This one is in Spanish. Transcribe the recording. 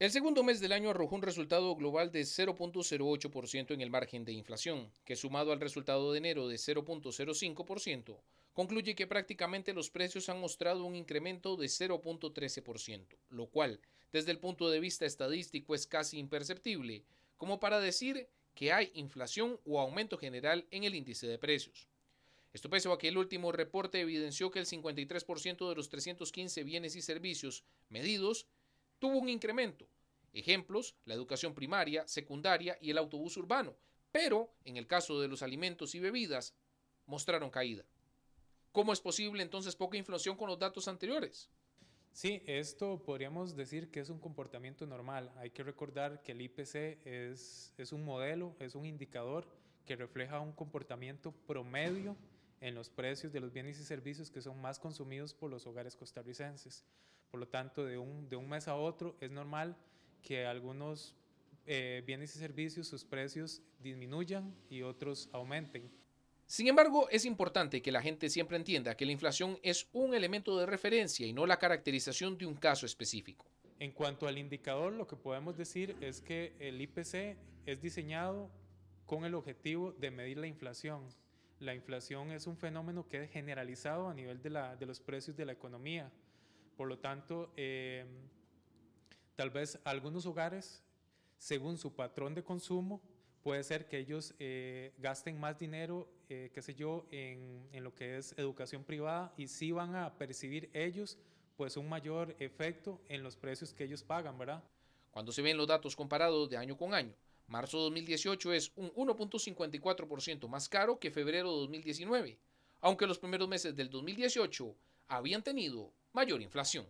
El segundo mes del año arrojó un resultado global de 0.08% en el margen de inflación, que sumado al resultado de enero de 0.05%, concluye que prácticamente los precios han mostrado un incremento de 0.13%, lo cual, desde el punto de vista estadístico, es casi imperceptible, como para decir que hay inflación o aumento general en el índice de precios. Esto pese a que el último reporte evidenció que el 53% de los 315 bienes y servicios medidos tuvo un incremento. Ejemplos, la educación primaria, secundaria y el autobús urbano, pero en el caso de los alimentos y bebidas, mostraron caída. ¿Cómo es posible entonces poca inflación con los datos anteriores? Sí, esto podríamos decir que es un comportamiento normal. Hay que recordar que el IPC es, es un modelo, es un indicador que refleja un comportamiento promedio en los precios de los bienes y servicios que son más consumidos por los hogares costarricenses. Por lo tanto, de un, de un mes a otro es normal que algunos eh, bienes y servicios, sus precios disminuyan y otros aumenten. Sin embargo, es importante que la gente siempre entienda que la inflación es un elemento de referencia y no la caracterización de un caso específico. En cuanto al indicador, lo que podemos decir es que el IPC es diseñado con el objetivo de medir la inflación. La inflación es un fenómeno que es generalizado a nivel de, los precios de la economía. Por lo tanto, eh, tal vez algunos hogares, según su patrón de consumo, puede ser que ellos eh, gasten más dinero, eh, qué sé yo, en, lo que es educación privada y sí van a percibir ellos pues un mayor efecto en los precios que ellos pagan, ¿verdad? Cuando se ven los datos comparados de año con año, Marzo 2018 es un 1.54% más caro que febrero 2019, aunque los primeros meses del 2018 habían tenido mayor inflación.